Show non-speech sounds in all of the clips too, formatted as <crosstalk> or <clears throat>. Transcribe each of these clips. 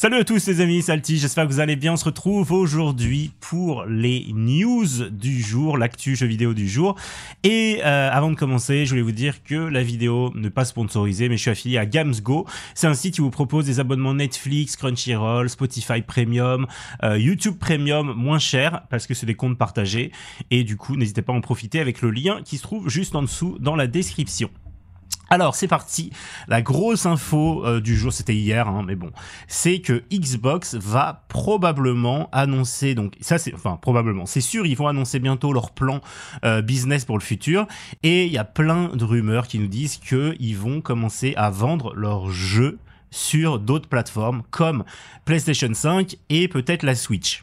Salut à tous les amis, Salty, j'espère que vous allez bien. On se retrouve aujourd'hui pour les news du jour, l'actu jeu vidéo du jour. Et euh, avant de commencer, je voulais vous dire que la vidéo n'est pas sponsorisée, mais je suis affilié à GamesGo. C'est un site qui vous propose des abonnements Netflix, Crunchyroll, Spotify Premium, euh, YouTube Premium moins cher parce que c'est des comptes partagés. Et du coup, n'hésitez pas à en profiter avec le lien qui se trouve juste en dessous dans la description. Alors c'est parti, la grosse info euh, du jour, c'était hier, hein, mais bon, c'est que Xbox va probablement annoncer, donc ça c'est, enfin probablement, c'est sûr, ils vont annoncer bientôt leur plan euh, business pour le futur, et il y a plein de rumeurs qui nous disent qu'ils vont commencer à vendre leurs jeux sur d'autres plateformes comme PlayStation 5 et peut-être la Switch.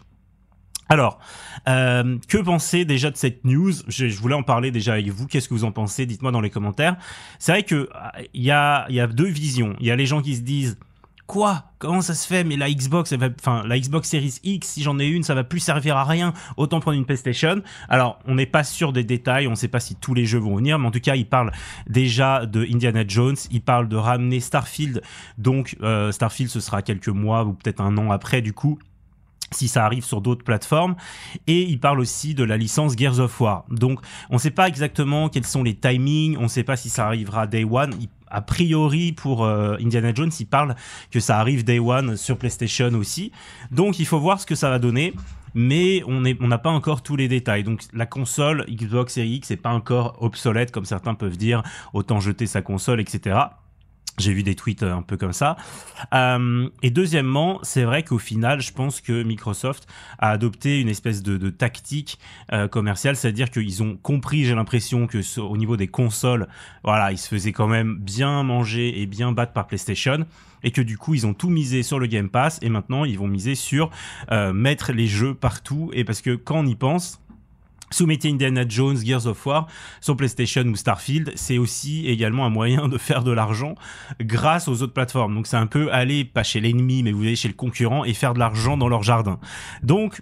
Alors, euh, que penser déjà de cette news je, voulais en parler déjà avec vous. Qu'est-ce que vous en pensez Dites-moi dans les commentaires. C'est vrai que euh, il y a, deux visions. Il y a les gens qui se disent quoi Comment ça se fait Mais la Xbox, enfin la Xbox Series X, si j'en ai une, ça va plus servir à rien. Autant prendre une PlayStation. Alors, on n'est pas sûr des détails. On ne sait pas si tous les jeux vont venir, mais en tout cas, ils parlent déjà de Indiana Jones. Ils parlent de ramener Starfield. Donc, euh, Starfield, ce sera quelques mois ou peut-être un an après, du coup si ça arrive sur d'autres plateformes. Et il parle aussi de la licence Gears of War. Donc on ne sait pas exactement quels sont les timings, on ne sait pas si ça arrivera Day One. a priori pour euh, Indiana Jones, il parle que ça arrive Day One sur PlayStation aussi. Donc il faut voir ce que ça va donner. Mais on n'a pas encore tous les détails. Donc la console Xbox Series X n'est pas encore obsolète comme certains peuvent dire. Autant jeter sa console, etc. J'ai vu des tweets euh, un peu comme ça. Euh, et deuxièmement, c'est vrai qu'au final, je pense que Microsoft a adopté une espèce de, tactique euh, commerciale, c'est-à-dire qu'ils ont compris, j'ai l'impression que au niveau des consoles, voilà, ils se faisaient quand même bien manger et bien battre par PlayStation, et que du coup, ils ont tout misé sur le Game Pass, et maintenant, ils vont miser sur mettre les jeux partout, et parce que quand on y pense, Soumettez Indiana Jones, Gears of War sur PlayStation ou Starfield, c'est aussi également un moyen de faire de l'argent grâce aux autres plateformes. Donc c'est un peu aller pas chez l'ennemi, mais vous allez chez le concurrent et faire de l'argent dans leur jardin. Donc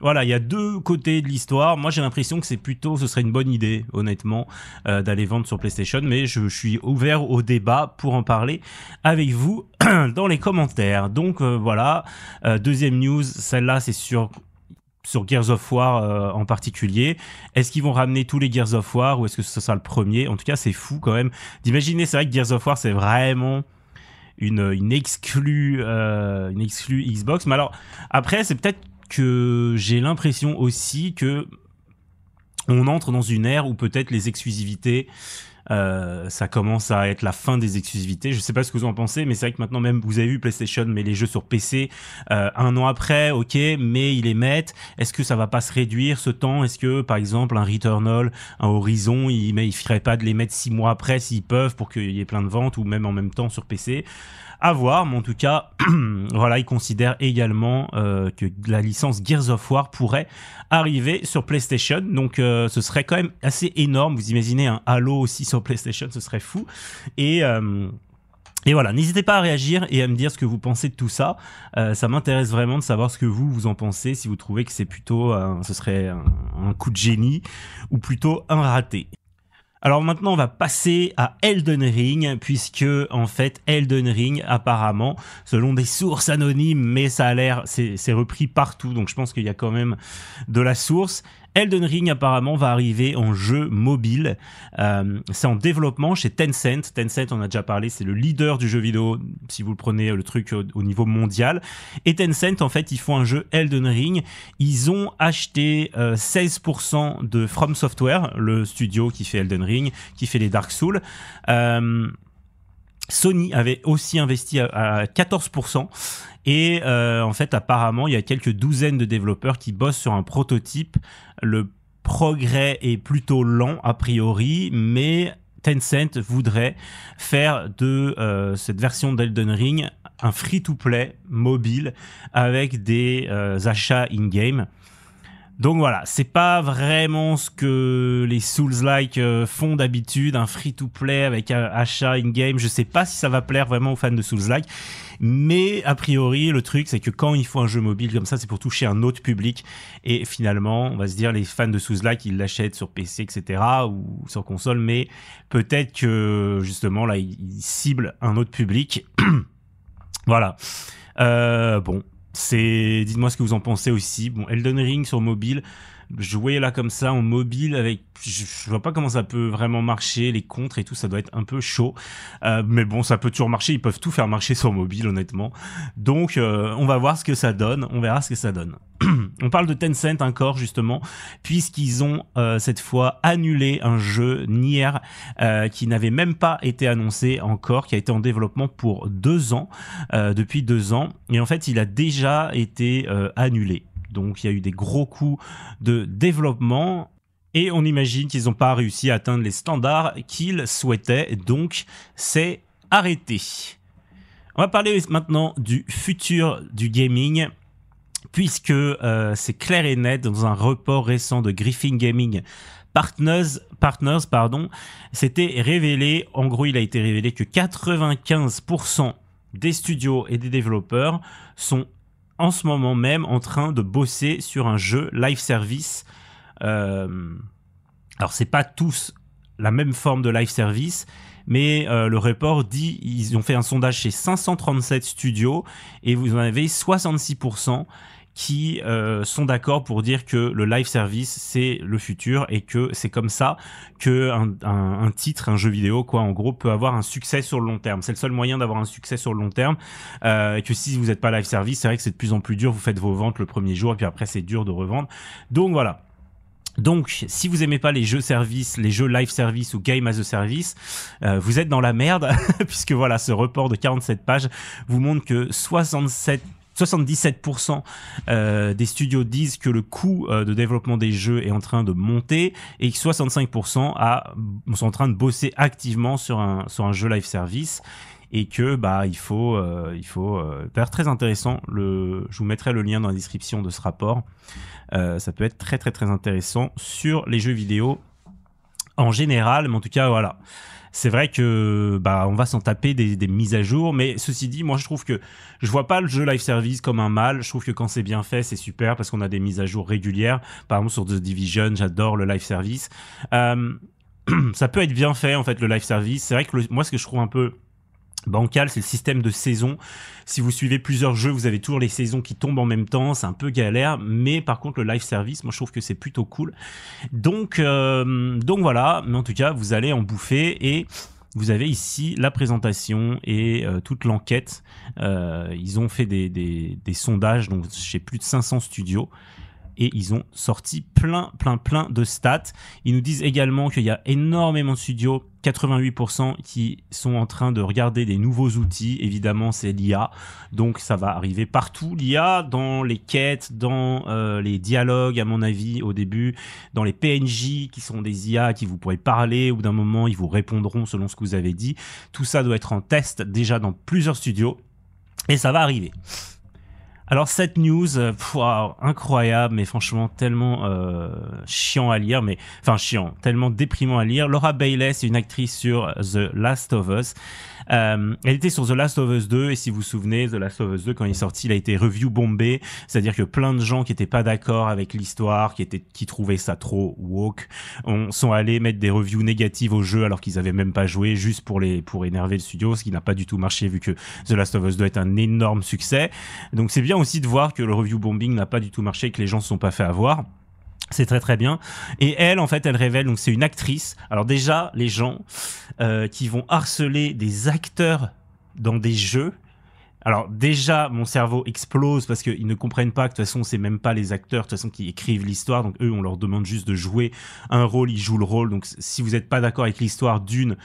voilà, il y a deux côtés de l'histoire. Moi, j'ai l'impression que c'est plutôt, ce serait une bonne idée, honnêtement, euh, d'aller vendre sur PlayStation, mais je, suis ouvert au débat pour en parler avec vous <clears throat> dans les commentaires. Donc euh, voilà, euh, deuxième news, celle-là, c'est sur sur Gears of War euh, en particulier. Est-ce qu'ils vont ramener tous les Gears of War ou est-ce que ce sera le premier En tout cas, c'est fou quand même d'imaginer. C'est vrai que Gears of War, c'est vraiment une, une exclue, euh, une exclue Xbox. Mais alors, après, c'est peut-être que j'ai l'impression aussi que on entre dans une ère où peut-être les exclusivités euh, ça commence à être la fin des exclusivités. Je sais pas ce que vous en pensez, mais c'est vrai que maintenant même vous avez vu PlayStation, mais les jeux sur PC euh, un an après, ok, mais ils les mettent. Est-ce que ça va pas se réduire ce temps Est-ce que par exemple un Returnal, un Horizon, il ne il pas de les mettre six mois après s'ils peuvent pour qu'il y ait plein de ventes ou même en même temps sur PC avoir, voir, mais en tout cas, <clears throat> voilà, il considère également euh, que la licence Gears of War pourrait arriver sur PlayStation. Donc, euh, ce serait quand même assez énorme. Vous imaginez un Halo aussi sur PlayStation, ce serait fou. Et euh, et voilà, n'hésitez pas à réagir et à me dire ce que vous pensez de tout ça. ça m'intéresse vraiment de savoir ce que vous vous en pensez, si vous trouvez que c'est plutôt, ce serait un, coup de génie ou plutôt un raté. Alors maintenant, on va passer à Elden Ring, puisque en fait, Elden Ring, apparemment, selon des sources anonymes, mais ça a l'air, c'est repris partout, donc je pense qu'il y a quand même de la source. Elden Ring apparemment va arriver en jeu mobile. Euh, c'est en développement chez Tencent. Tencent, on a déjà parlé, c'est le leader du jeu vidéo, si vous le prenez euh, le truc euh, au, niveau mondial. Et Tencent, en fait, ils font un jeu Elden Ring. Ils ont acheté 16% de From Software, le studio qui fait Elden Ring, qui fait les Dark Souls. Sony avait aussi investi à, 14%. Et euh, en fait, apparemment, il y a quelques douzaines de développeurs qui bossent sur un prototype. Le progrès est plutôt lent, a priori, mais Tencent voudrait faire de euh, cette version d'Elden Ring un free-to-play mobile avec des euh, achats in-game. Donc voilà, c'est pas vraiment ce que les Souls-like euh, font d'habitude, un free-to-play avec un euh, achat in-game. Je sais pas si ça va plaire vraiment aux fans de Souls-like, mais a priori, le truc, c'est que quand ils font un jeu mobile comme ça, c'est pour toucher un autre public. Et finalement, on va se dire, les fans de Souls-like, ils l'achètent sur PC, etc., ou sur console, mais peut-être que justement, là, ils ciblent un autre public. <clears throat> voilà. Euh, bon, c'est, dites-moi ce que vous en pensez aussi. Bon, Elden Ring sur mobile, jouer là comme ça en mobile avec je, vois pas comment ça peut vraiment marcher les contres et tout ça doit être un peu chaud euh, mais bon ça peut toujours marcher ils peuvent tout faire marcher <laughs> sur mobile honnêtement donc euh, on va voir ce que ça donne on verra ce que ça donne <clears throat> on parle de Tencent encore justement puisqu'ils ont euh, cette fois annulé un jeu Nier qui n'avait même pas été annoncé encore qui a été en développement pour deux ans depuis deux ans et en fait il a déjà été annulé donc il y a eu des gros coups de développement et on imagine qu'ils n'ont pas réussi à atteindre les standards qu'ils souhaitaient, donc c'est arrêté. On va parler maintenant du futur du gaming, puisque euh, c'est clair et net dans un report récent de Griffin Gaming Partners, Partners pardon, c'était révélé, en gros il a été révélé que 95% des studios et des développeurs sont en ce moment même en train de bosser sur un jeu live service. Euh, alors c'est pas tous la même forme de live service, mais euh, le report dit ils ont fait un sondage chez 537 studios et vous en avez 66% qui euh, sont d'accord pour dire que le live service c'est le futur et que c'est comme ça que un, titre, un jeu vidéo, quoi, en gros, peut avoir un succès sur le long terme. C'est le seul moyen d'avoir un succès sur le long terme. Euh, et que si vous n'êtes pas live service, c'est vrai que c'est de plus en plus dur. Vous faites vos ventes le premier jour et puis après c'est dur de revendre. Donc voilà. Donc, si vous aimez pas les jeux service, les jeux live service ou game as a service, euh, vous êtes dans la merde, <laughs> puisque voilà, ce report de 47 pages vous montre que 67 77% euh, des studios disent que le coût euh, de développement des jeux est en train de monter et 65% sont en train de bosser activement sur un, sur un jeu live service et que bah il faut euh, il faut très intéressant le je vous mettrai le lien dans la description de ce rapport ça peut être très très très intéressant sur les jeux vidéo en général mais en tout cas voilà c'est vrai que bah on va s'en taper des, mises à jour. Mais ceci dit, moi je trouve que je vois pas le jeu live service comme un mal. Je trouve que quand c'est bien fait, c'est super parce qu'on a des mises à jour régulières. Par exemple sur The Division, j'adore le live service. Euh, <clears throat> ça peut être bien fait en fait le live service. C'est vrai que moi ce que je trouve un peu Bancal, c'est le système de saison. Si vous suivez plusieurs jeux, vous avez toujours les saisons qui tombent en même temps, c'est un peu galère, mais par contre le live service, moi je trouve que c'est plutôt cool. Donc, euh, donc voilà, mais en tout cas, vous allez en bouffer et vous avez ici la présentation et euh, toute l'enquête. Euh, ils ont fait des, des sondages donc chez plus de 500 studios et ils ont sorti plein, plein, plein de stats. Ils nous disent également qu'il y a énormément de studios 88% qui sont en train de regarder des nouveaux outils. Évidemment, c'est l'IA. Donc, ça va arriver partout. L'IA dans les quêtes, dans euh, les dialogues, à mon avis, au début, dans les PNJ qui sont des IA qui vous pourrez parler ou d'un moment, ils vous répondront selon ce que vous avez dit. Tout ça doit être en test déjà dans plusieurs studios et ça va arriver. Alors cette news, euh, incroyable, mais franchement tellement euh, chiant à lire, mais enfin chiant, tellement déprimant à lire. Laura Bailey, c'est une actrice sur euh, The Last of Us. elle était sur The Last of Us 2 et si vous vous souvenez, The Last of Us 2 quand il est sorti, il a été review bombé, c'est-à-dire que plein de gens qui étaient pas d'accord avec l'histoire, qui étaient qui trouvaient ça trop woke, sont allés mettre des reviews négatives au jeu alors qu'ils n'avaient même pas joué juste pour les pour énerver le studio, ce qui n'a pas du tout marché vu que The Last of Us 2 est un énorme succès. Donc c'est bien aussi de voir que le review bombing n'a pas du tout marché, que les gens ne se sont pas fait avoir. C'est très très bien. Et elle, en fait, elle révèle, donc c'est une actrice. Alors déjà, les gens euh, qui vont harceler des acteurs dans des jeux, alors déjà, mon cerveau explose parce qu'ils ne comprennent pas que de toute façon, c'est même pas les acteurs de toute façon qui écrivent l'histoire. Donc eux, on leur demande juste de jouer un rôle, ils jouent le rôle. Donc si vous n'êtes pas d'accord avec l'histoire d'une,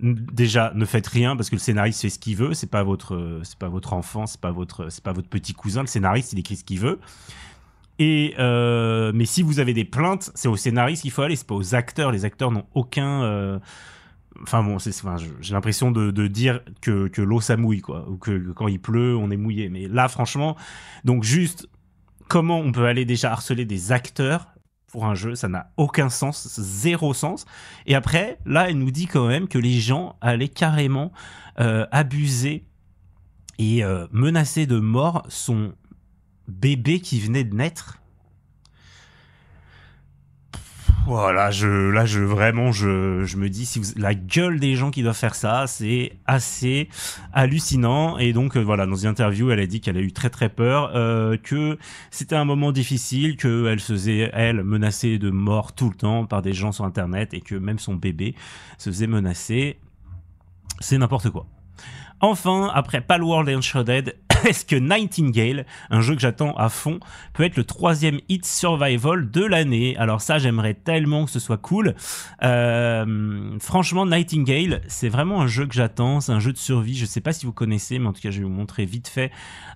déjà ne faites rien parce que le scénariste fait ce qu'il veut c'est pas votre c'est pas votre enfant c'est pas votre c'est pas votre petit cousin le scénariste il écrit ce qu'il veut et euh, mais si vous avez des plaintes c'est au scénariste qu'il faut aller c'est pas aux acteurs les acteurs n'ont aucun euh, Enfin bon, j'ai l'impression de, dire que, que l'eau ça mouille, quoi, ou que quand il pleut, on est mouillé. Mais là, franchement, donc juste comment on peut aller déjà harceler des acteurs pour un jeu, ça n'a aucun sens, zéro sens. Et après, là, elle nous dit quand même que les gens allaient carrément euh, abuser et euh, menacer de mort son bébé qui venait de naître. Voilà, je, là, je, vraiment, je, me dis, si la gueule des gens qui doivent faire ça, c'est assez hallucinant. Et donc, euh, voilà, dans une interview, elle a dit qu'elle a eu très très peur, euh, que c'était un moment difficile, qu'elle se faisait, elle, menacée de mort tout le temps par des gens sur Internet et que même son bébé se faisait menacer. C'est n'importe quoi. Enfin, après Palworld and Unshredded, <laughs> est-ce que Nightingale, un jeu que j'attends à fond, peut être le troisième hit survival de l'année Alors ça, j'aimerais tellement que ce soit cool. Euh, franchement, Nightingale, c'est vraiment un jeu que j'attends, c'est un jeu de survie. Je ne sais pas si vous connaissez, mais en tout cas, je vais vous montrer vite fait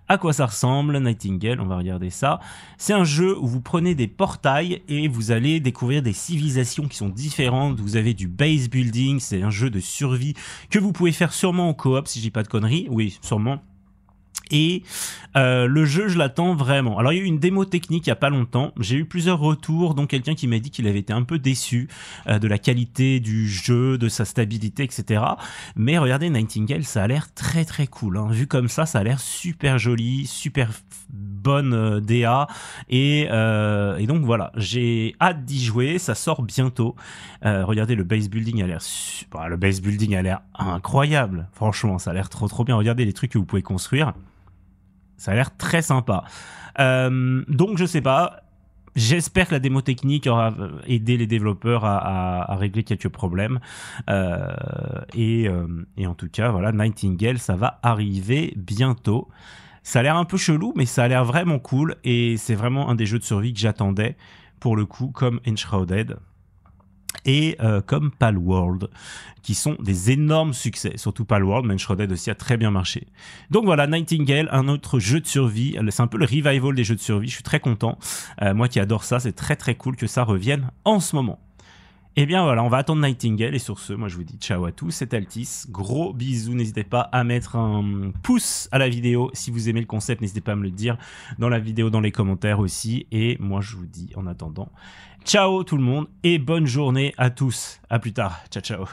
à quoi ça ressemble. Nightingale, on va regarder ça. C'est un jeu où vous prenez des portails et vous allez découvrir des civilisations qui sont différentes. Vous avez du base building, c'est un jeu de survie que vous pouvez faire sûrement en coop, si j'ai pas de conneries. Oui, sûrement et euh, le jeu, je l'attends vraiment. Alors, il y a eu une démo technique il n'y a pas longtemps. J'ai eu plusieurs retours, dont quelqu'un qui m'a dit qu'il avait été un peu déçu euh, de la qualité du jeu, de sa stabilité, etc. Mais regardez, Nightingale, ça a l'air très très cool. Hein. Vu comme ça, ça a l'air super joli, super bonne euh, DA. Et, donc voilà, j'ai hâte d'y jouer. Ça sort bientôt. regardez, le base building a l'air bah, le base building a l'air incroyable. Franchement, ça a l'air trop trop bien. Regardez les trucs que vous pouvez construire. Ça a l'air très sympa. Euh, donc je sais pas. J'espère que la démo technique aura euh, aidé les développeurs à, régler quelques problèmes. Euh, et, en tout cas, voilà, Nightingale, ça va arriver bientôt. Ça a l'air un peu chelou, mais ça a l'air vraiment cool. Et c'est vraiment un des jeux de survie que j'attendais, pour le coup, comme Enshrouded et euh, comme Palworld, qui sont des énormes succès. Surtout Palworld, World. Shrouded aussi a très bien marché. Donc voilà, Nightingale, un autre jeu de survie. C'est un peu le revival des jeux de survie. Je suis très content. Euh, moi qui adore ça, c'est très très cool que ça revienne en ce moment. Et eh bien voilà, on va attendre Nightingale et sur ce, moi je vous dis ciao à tous, c'est Altis, gros bisous, n'hésitez pas à mettre un pouce à la vidéo si vous aimez le concept, n'hésitez pas à me le dire dans la vidéo, dans les commentaires aussi, et moi je vous dis en attendant, ciao tout le monde et bonne journée à tous, à plus tard, ciao ciao.